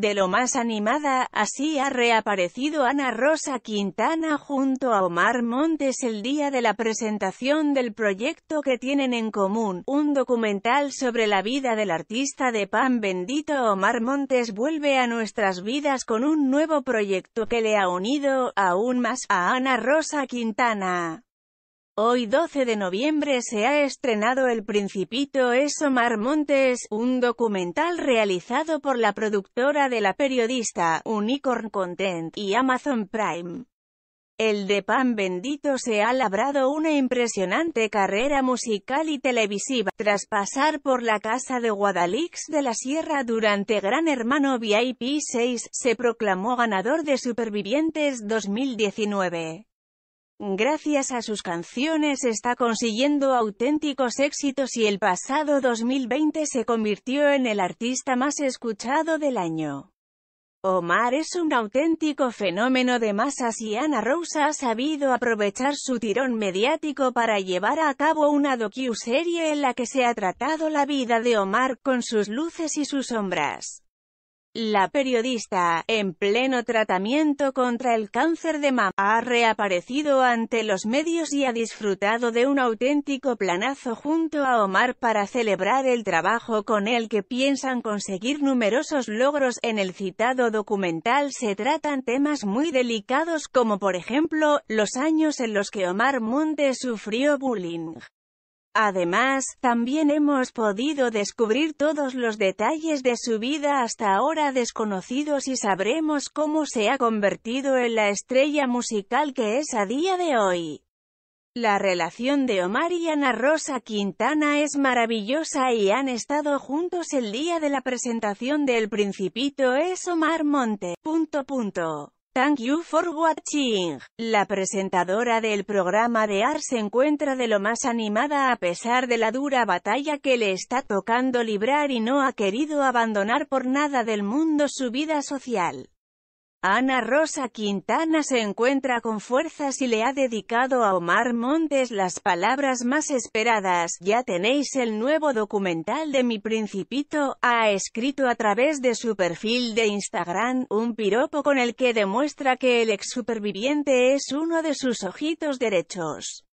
de lo más animada, así ha reaparecido Ana Rosa Quintana junto a Omar Montes el día de la presentación del proyecto que tienen en común, un documental sobre la vida del artista de pan bendito Omar Montes vuelve a nuestras vidas con un nuevo proyecto que le ha unido, aún más, a Ana Rosa Quintana. Hoy 12 de noviembre se ha estrenado El Principito es Omar Montes, un documental realizado por la productora de la periodista, Unicorn Content, y Amazon Prime. El de Pan Bendito se ha labrado una impresionante carrera musical y televisiva, tras pasar por la casa de Guadalix de la Sierra durante Gran Hermano VIP 6, se proclamó ganador de Supervivientes 2019. Gracias a sus canciones está consiguiendo auténticos éxitos y el pasado 2020 se convirtió en el artista más escuchado del año. Omar es un auténtico fenómeno de masas y Ana Rosa ha sabido aprovechar su tirón mediático para llevar a cabo una docu-serie en la que se ha tratado la vida de Omar con sus luces y sus sombras. La periodista, en pleno tratamiento contra el cáncer de mama, ha reaparecido ante los medios y ha disfrutado de un auténtico planazo junto a Omar para celebrar el trabajo con el que piensan conseguir numerosos logros. En el citado documental se tratan temas muy delicados como por ejemplo, los años en los que Omar Montes sufrió bullying. Además, también hemos podido descubrir todos los detalles de su vida hasta ahora desconocidos y sabremos cómo se ha convertido en la estrella musical que es a día de hoy. La relación de Omar y Ana Rosa Quintana es maravillosa y han estado juntos el día de la presentación del Principito es Omar Monte. Thank you for watching. La presentadora del programa de AR se encuentra de lo más animada a pesar de la dura batalla que le está tocando librar y no ha querido abandonar por nada del mundo su vida social. Ana Rosa Quintana se encuentra con fuerzas y le ha dedicado a Omar Montes las palabras más esperadas, ya tenéis el nuevo documental de Mi Principito, ha escrito a través de su perfil de Instagram, un piropo con el que demuestra que el ex superviviente es uno de sus ojitos derechos.